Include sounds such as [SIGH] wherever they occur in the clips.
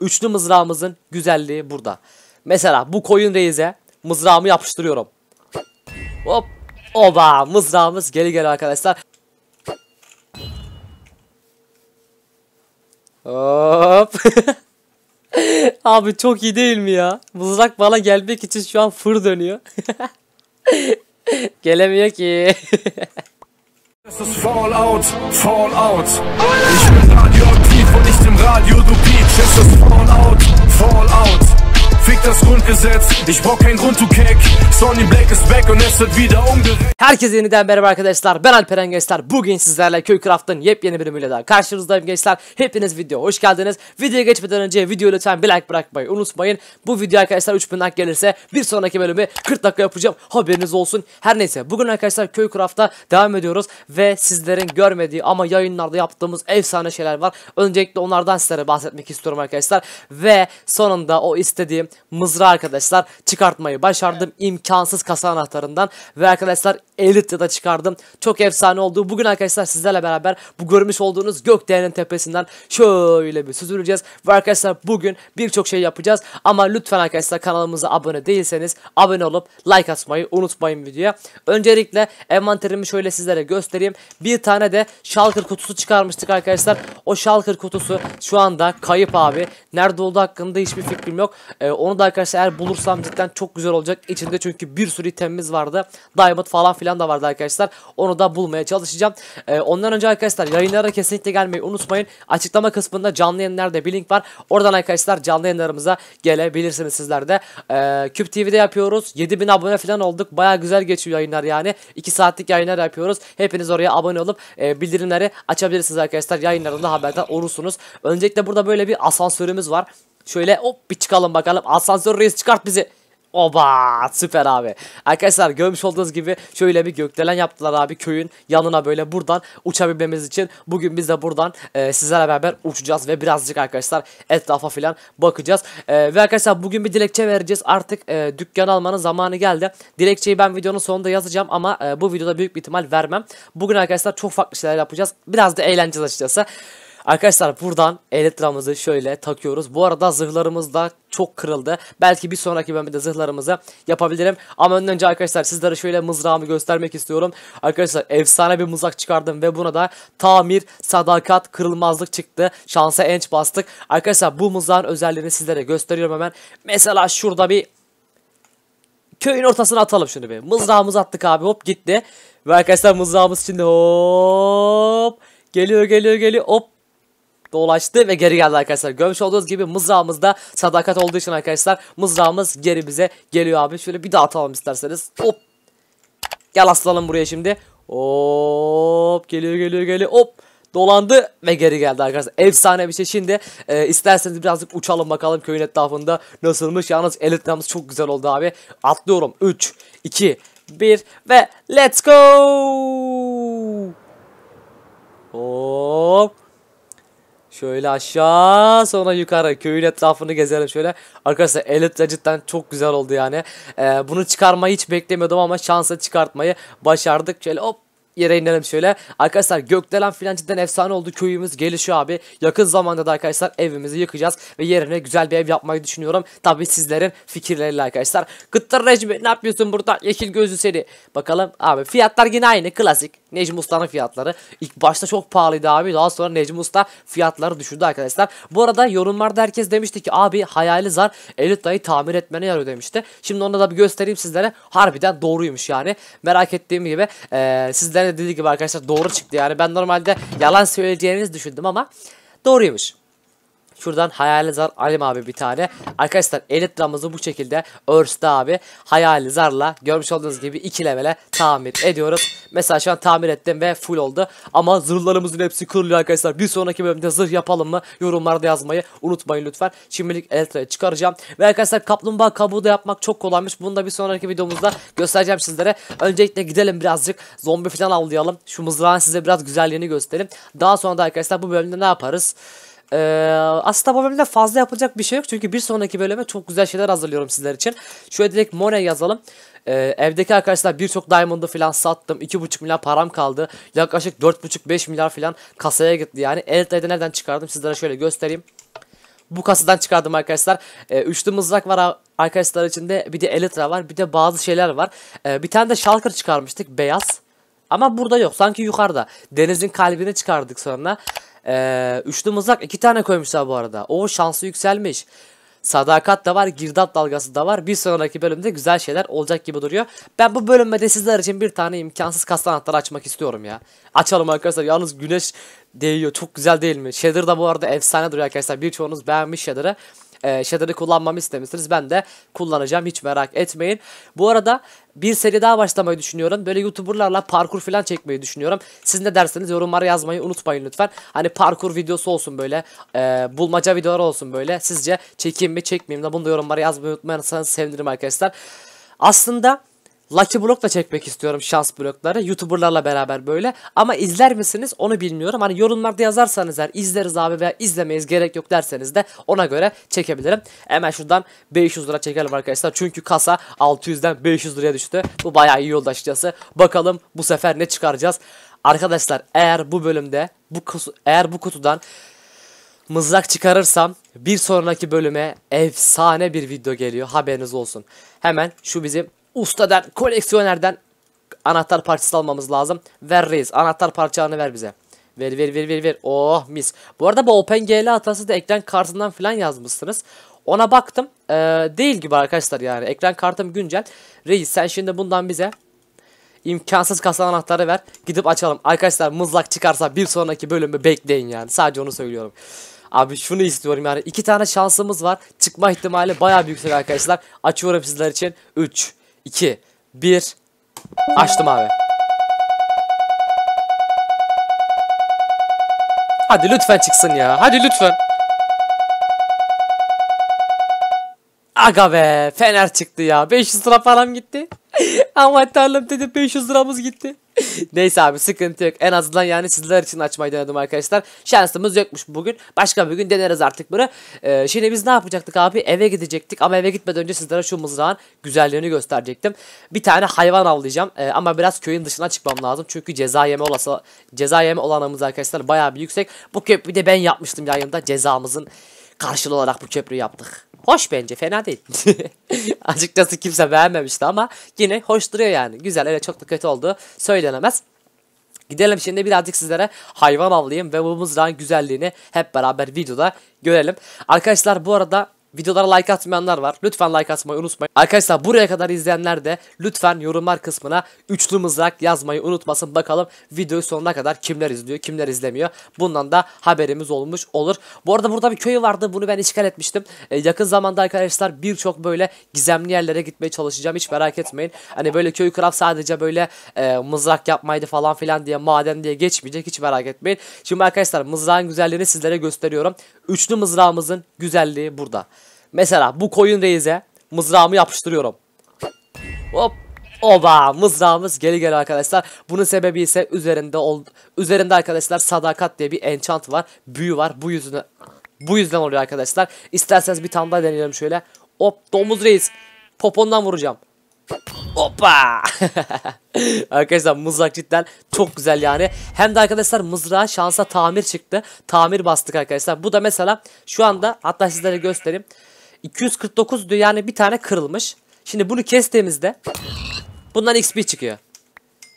Üçlü mızrağımızın güzelliği burada. Mesela bu koyun reize mızrağımı yapıştırıyorum. Hop. Oba mızrağımız geri geri arkadaşlar. Hop. [LAUGHS] Abi çok iyi değil mi ya? Mızrak bana gelmek için şu an fır dönüyor. [LAUGHS] Gelemiyor ki. Fallout, Fallout. Ich bin radioaktiv und nicht im Radio, du Piep. This is Fallout, Fallout Fick das Grundgesetz, ich brauch keinen Grund to keck. Sonny Black is back und es wird wieder umgerechnet. Herkese yeniden merhaba arkadaşlar. Ben Alperen Gençler. Bugün sizlerle Köycraft'ın yepyeni bölümüyle daha karşınızdayım gençler. Hepiniz video hoş geldiniz. Videoya geçmeden önce videoyu lütfen bir like bırakmayı unutmayın. Bu video arkadaşlar 3000 like gelirse bir sonraki bölümü 40 dakika yapacağım. Haberiniz olsun. Her neyse bugün arkadaşlar Köycraft'a devam ediyoruz ve sizlerin görmediği ama yayınlarda yaptığımız efsane şeyler var. Öncelikle onlardan sizlere bahsetmek istiyorum arkadaşlar. Ve sonunda o istediğim mızrağı arkadaşlar çıkartmayı başardım. imkansız kasa anahtarından ve arkadaşlar elit ya da çıkardım. Çok efsane oldu. Bugün arkadaşlar sizlerle beraber bu görmüş olduğunuz Gökdelen'in tepesinden şöyle bir süzüleceğiz. Ve arkadaşlar bugün birçok şey yapacağız. Ama lütfen arkadaşlar kanalımıza abone değilseniz abone olup like atmayı unutmayın videoya. Öncelikle envanterimi şöyle sizlere göstereyim. Bir tane de şalkır kutusu çıkarmıştık arkadaşlar. O şalkır kutusu şu anda kayıp abi. Nerede olduğu hakkında hiçbir fikrim yok. Ee, onu da arkadaşlar eğer bulursam cidden çok güzel olacak. içinde çünkü bir sürü itemimiz vardı. Diamond falan filan da vardı arkadaşlar. Onu da bulmaya çalışacağım. Ee, ondan önce arkadaşlar yayınlara kesinlikle gelmeyi unutmayın. Açıklama kısmında canlı yayınlarda bir link var. Oradan arkadaşlar canlı yayınlarımıza gelebilirsiniz sizler de. Ee, Küp TV'de yapıyoruz. 7000 abone falan olduk. Baya güzel geçiyor yayınlar yani. 2 saatlik yayınlar yapıyoruz. Hepiniz oraya abone olup e, bildirimleri açabilirsiniz arkadaşlar. Yayınlarında haberdar olursunuz. Öncelikle burada böyle bir asansörümüz var. Şöyle hop bir çıkalım bakalım. Asansör reis çıkart bizi. Oba süper abi. Arkadaşlar görmüş olduğunuz gibi şöyle bir gökdelen yaptılar abi köyün yanına böyle buradan uçabilmemiz için. Bugün biz de buradan e, sizlerle beraber uçacağız ve birazcık arkadaşlar etrafa filan bakacağız. E, ve arkadaşlar bugün bir dilekçe vereceğiz. Artık e, dükkan almanın zamanı geldi. Dilekçeyi ben videonun sonunda yazacağım ama e, bu videoda büyük bir ihtimal vermem. Bugün arkadaşlar çok farklı şeyler yapacağız. Biraz da eğleneceğiz açıkçası. Arkadaşlar buradan elektramızı şöyle takıyoruz. Bu arada zırhlarımız da çok kırıldı. Belki bir sonraki bölümde zırhlarımızı yapabilirim. Ama önce arkadaşlar sizlere şöyle mızrağımı göstermek istiyorum. Arkadaşlar efsane bir mızrak çıkardım ve buna da tamir, sadakat, kırılmazlık çıktı. Şansa enç bastık. Arkadaşlar bu mızrağın özelliğini sizlere gösteriyorum hemen. Mesela şurada bir köyün ortasına atalım şunu bir. Mızrağımızı attık abi hop gitti. Ve arkadaşlar mızrağımız şimdi hop geliyor geliyor geliyor hop dolaştı ve geri geldi arkadaşlar. Görmüş olduğunuz gibi mızrağımızda sadakat olduğu için arkadaşlar mızrağımız geri bize geliyor abi. Şöyle bir daha atalım isterseniz. Hop. Gel aslanım buraya şimdi. Hop geliyor geliyor geliyor hop dolandı ve geri geldi arkadaşlar. Efsane bir şey. Şimdi e, isterseniz birazcık uçalım bakalım köyün etrafında nasılmış. Yalnız elitlerimiz çok güzel oldu abi. Atlıyorum. 3, 2, 1 ve let's go. Hop. Şöyle aşağı sonra yukarı köyün etrafını gezelim şöyle. Arkadaşlar elitle cidden çok güzel oldu yani. Ee, bunu çıkarmayı hiç beklemiyordum ama şansa çıkartmayı başardık. Şöyle hop yere inelim şöyle. Arkadaşlar Gökdelen filan cidden efsane oldu. Köyümüz gelişiyor abi. Yakın zamanda da arkadaşlar evimizi yıkacağız. Ve yerine güzel bir ev yapmayı düşünüyorum. Tabi sizlerin fikirleriyle arkadaşlar. Kıttır Necmi ne yapıyorsun burada? Yeşil gözlü seni. Bakalım abi fiyatlar yine aynı klasik. Necmi Usta'nın fiyatları. ilk başta çok pahalıydı abi. Daha sonra Necmi Usta fiyatları düşürdü arkadaşlar. Bu arada yorumlarda herkes demişti ki abi hayali zar Elita'yı tamir etmene yarıyor demişti. Şimdi onu da bir göstereyim sizlere. Harbiden doğruymuş yani. Merak ettiğim gibi ee, sizlere de dediği gibi arkadaşlar doğru çıktı yani. Ben normalde yalan söyleyeceğinizi düşündüm ama doğruymuş. Şuradan hayali zar alayım abi bir tane. Arkadaşlar elit dramımızı bu şekilde Earth'da abi hayali zarla görmüş olduğunuz gibi iki levele tamir ediyoruz. Mesela şu an tamir ettim ve full oldu. Ama zırhlarımızın hepsi kırılıyor arkadaşlar. Bir sonraki bölümde zırh yapalım mı? Yorumlarda yazmayı unutmayın lütfen. Şimdilik elitleri çıkaracağım. Ve arkadaşlar kaplumbağa kabuğu da yapmak çok kolaymış. Bunu da bir sonraki videomuzda göstereceğim sizlere. Öncelikle gidelim birazcık zombi falan avlayalım. Şu mızrağın size biraz güzelliğini göstereyim. Daha sonra da arkadaşlar bu bölümde ne yaparız? Ee, aslında bu bölümde fazla yapılacak bir şey yok. Çünkü bir sonraki bölüme çok güzel şeyler hazırlıyorum sizler için. Şöyle direkt Monet yazalım. Ee, evdeki arkadaşlar birçok diamond'ı falan sattım. 2,5 milyar param kaldı. Yaklaşık 4,5-5 milyar falan kasaya gitti. Yani Elite'de nereden çıkardım sizlere şöyle göstereyim. Bu kasadan çıkardım arkadaşlar. Ee, üçlü mızrak var arkadaşlar içinde. Bir de elitra var. Bir de bazı şeyler var. Ee, bir tane de Shulker çıkarmıştık. Beyaz. Ama burada yok. Sanki yukarıda. Denizin kalbini çıkardık sonra. Ee, üçlü mızrak iki tane koymuşlar bu arada. O şansı yükselmiş. Sadakat da var, girdap dalgası da var. Bir sonraki bölümde güzel şeyler olacak gibi duruyor. Ben bu bölümde de sizler için bir tane imkansız kastan anahtarı açmak istiyorum ya. Açalım arkadaşlar. Yalnız güneş değiyor. Çok güzel değil mi? Shader da bu arada efsane duruyor arkadaşlar. Birçoğunuz beğenmiş Shader'ı e, Shadow'ı kullanmamı istemişsiniz. Ben de kullanacağım hiç merak etmeyin. Bu arada bir seri daha başlamayı düşünüyorum. Böyle YouTuber'larla parkur falan çekmeyi düşünüyorum. Siz ne derseniz yorumlara yazmayı unutmayın lütfen. Hani parkur videosu olsun böyle. E, bulmaca videolar olsun böyle. Sizce çekeyim mi çekmeyeyim de bunu da yorumlara yazmayı unutmayarsanız sevinirim arkadaşlar. Aslında Lucky Block da çekmek istiyorum şans blokları. Youtuberlarla beraber böyle. Ama izler misiniz onu bilmiyorum. Hani yorumlarda yazarsanız eğer izleriz abi veya izlemeyiz gerek yok derseniz de ona göre çekebilirim. Hemen şuradan 500 lira çekelim arkadaşlar. Çünkü kasa 600'den 500 liraya düştü. Bu bayağı iyi oldu açıkçası. Bakalım bu sefer ne çıkaracağız. Arkadaşlar eğer bu bölümde bu eğer bu kutudan mızrak çıkarırsam bir sonraki bölüme efsane bir video geliyor haberiniz olsun. Hemen şu bizim ustadan, koleksiyonerden anahtar parçası almamız lazım. Ver reis. Anahtar parçalarını ver bize. Ver ver ver ver ver. Oh mis. Bu arada bu OpenGL hatası da ekran kartından falan yazmışsınız. Ona baktım. Ee, değil gibi arkadaşlar yani. Ekran kartım güncel. Reis sen şimdi bundan bize imkansız kasa anahtarı ver. Gidip açalım. Arkadaşlar mızlak çıkarsa bir sonraki bölümü bekleyin yani. Sadece onu söylüyorum. Abi şunu istiyorum yani. iki tane şansımız var. Çıkma ihtimali baya büyük. arkadaşlar. Açıyorum sizler için. 3, 2, 1. Açtım abi. Hadi lütfen çıksın ya. Hadi lütfen. Aga be. Fener çıktı ya. 500 lira param gitti. [LAUGHS] Ama tanrım dedi 500 liramız gitti. [LAUGHS] Neyse abi sıkıntı yok. En azından yani sizler için açmayı denedim arkadaşlar. Şansımız yokmuş bugün. Başka bir gün deneriz artık bunu. Ee, şimdi biz ne yapacaktık abi? Eve gidecektik ama eve gitmeden önce sizlere şu mızrağın güzelliğini gösterecektim. Bir tane hayvan avlayacağım ee, ama biraz köyün dışına çıkmam lazım. Çünkü ceza yeme olası ceza yeme olanımız arkadaşlar bayağı bir yüksek. Bu köprüyü de ben yapmıştım yayında cezamızın karşılığı olarak bu köprüyü yaptık hoş bence fena değil. [LAUGHS] Açıkçası kimse beğenmemişti ama yine hoş duruyor yani. Güzel öyle çok da kötü oldu söylenemez. Gidelim şimdi birazcık sizlere hayvan avlayayım ve bu mızrağın güzelliğini hep beraber videoda görelim. Arkadaşlar bu arada Videolara like atmayanlar var. Lütfen like atmayı unutmayın. Arkadaşlar buraya kadar izleyenler de lütfen yorumlar kısmına üçlü mızrak yazmayı unutmasın. Bakalım videoyu sonuna kadar kimler izliyor, kimler izlemiyor. Bundan da haberimiz olmuş olur. Bu arada burada bir köy vardı. Bunu ben işgal etmiştim. Ee, yakın zamanda arkadaşlar birçok böyle gizemli yerlere gitmeye çalışacağım. Hiç merak etmeyin. Hani böyle köy kral sadece böyle e, mızrak yapmaydı falan filan diye maden diye geçmeyecek. Hiç merak etmeyin. Şimdi arkadaşlar mızrağın güzelliğini sizlere gösteriyorum. Üçlü mızrağımızın güzelliği burada. Mesela bu koyun reize mızrağımı yapıştırıyorum. Hop. Oba mızrağımız geri geri arkadaşlar. Bunun sebebi ise üzerinde ol üzerinde arkadaşlar sadakat diye bir enchant var. Büyü var. Bu yüzünü bu yüzden oluyor arkadaşlar. İsterseniz bir tane daha deneyelim şöyle. Hop domuz reis. Popondan vuracağım. Hoppa. [LAUGHS] arkadaşlar mızrak cidden çok güzel yani. Hem de arkadaşlar mızrağa şansa tamir çıktı. Tamir bastık arkadaşlar. Bu da mesela şu anda hatta sizlere göstereyim. 249 diyor yani bir tane kırılmış. Şimdi bunu kestiğimizde bundan XP çıkıyor.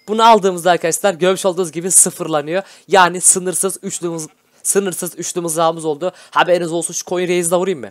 Bunu aldığımızda arkadaşlar görmüş olduğunuz gibi sıfırlanıyor. Yani sınırsız üçlümüz sınırsız üçlü mızrağımız oldu. Haberiniz olsun şu coin reis'de vurayım mı?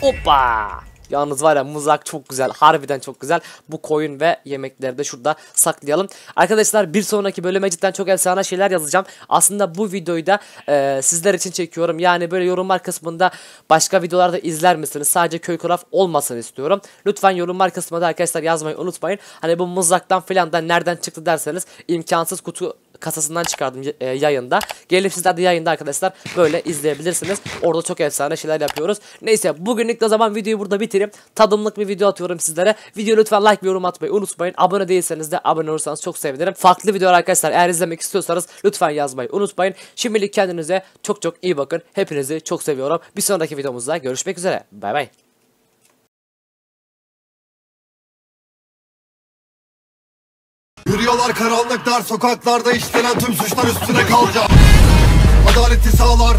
Hoppa! Yalnız var ya mızrak çok güzel. Harbiden çok güzel. Bu koyun ve yemekleri de şurada saklayalım. Arkadaşlar bir sonraki bölüme cidden çok efsane şeyler yazacağım. Aslında bu videoyu da e, sizler için çekiyorum. Yani böyle yorumlar kısmında başka videolarda izler misiniz? Sadece köy craft olmasın istiyorum. Lütfen yorumlar kısmında arkadaşlar yazmayı unutmayın. Hani bu mızraktan filan da nereden çıktı derseniz imkansız kutu kasasından çıkardım e, yayında. Gelip sizler de yayında arkadaşlar böyle izleyebilirsiniz. Orada çok efsane şeyler yapıyoruz. Neyse bugünlük de zaman videoyu burada bitireyim. Tadımlık bir video atıyorum sizlere. Video lütfen like ve yorum atmayı unutmayın. Abone değilseniz de abone olursanız çok sevinirim. Farklı videolar arkadaşlar eğer izlemek istiyorsanız lütfen yazmayı unutmayın. Şimdilik kendinize çok çok iyi bakın. Hepinizi çok seviyorum. Bir sonraki videomuzda görüşmek üzere. Bay bay. Yollar karanlık dar sokaklarda işlenen tüm suçlar üstüne kalacak Adaleti sağlar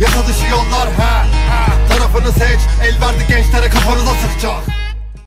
Yasa dışı yollar he Tarafını seç el verdi gençlere kafanıza sıkacak